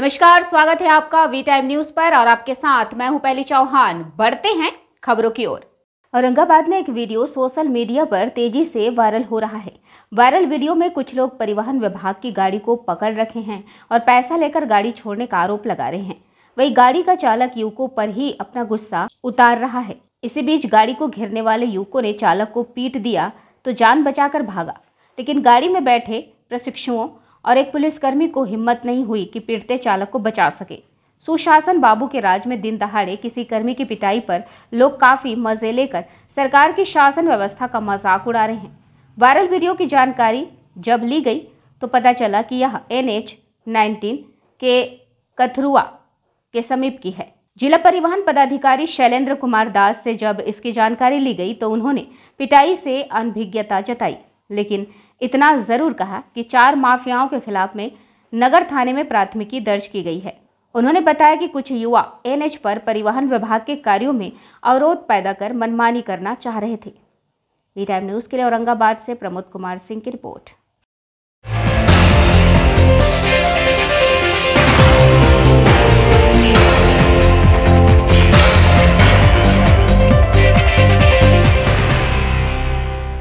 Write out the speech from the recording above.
नमस्कार स्वागत है आपका वी टाइम न्यूज पर और आपके साथ मैं हूं पहली चौहान बढ़ते हैं खबरों की ओर औरंगाबाद में एक वीडियो सोशल मीडिया पर तेजी से वायरल हो रहा है वायरल वीडियो में कुछ लोग परिवहन विभाग की गाड़ी को पकड़ रखे हैं और पैसा लेकर गाड़ी छोड़ने का आरोप लगा रहे हैं वही गाड़ी का चालक युवकों पर ही अपना गुस्सा उतार रहा है इसी बीच गाड़ी को घिरने वाले युवकों ने चालक को पीट दिया तो जान बचाकर भागा लेकिन गाड़ी में बैठे प्रशिक्षुओं और एक पुलिसकर्मी को हिम्मत नहीं हुई कि पीड़ित चालक को बचा सके सुशासन बाबू के राज में दिन दहाड़े किसी कर्मी की पिटाई पर लोग काफी मजे लेकर सरकार की शासन व्यवस्था का मजाक उड़ा रहे हैं वायरल वीडियो की जानकारी जब ली गई तो पता चला कि यह एन एच नाइनटीन के कथरुआ के समीप की है जिला परिवहन पदाधिकारी शैलेंद्र कुमार दास से जब इसकी जानकारी ली गई तो उन्होंने पिटाई से अनभिज्ञता जताई लेकिन इतना ज़रूर कहा कि चार माफियाओं के खिलाफ में नगर थाने में प्राथमिकी दर्ज की गई है उन्होंने बताया कि कुछ युवा एनएच पर परिवहन विभाग के कार्यों में अवरोध पैदा कर मनमानी करना चाह रहे थे ई टाइम न्यूज़ के लिए औरंगाबाद से प्रमोद कुमार सिंह की रिपोर्ट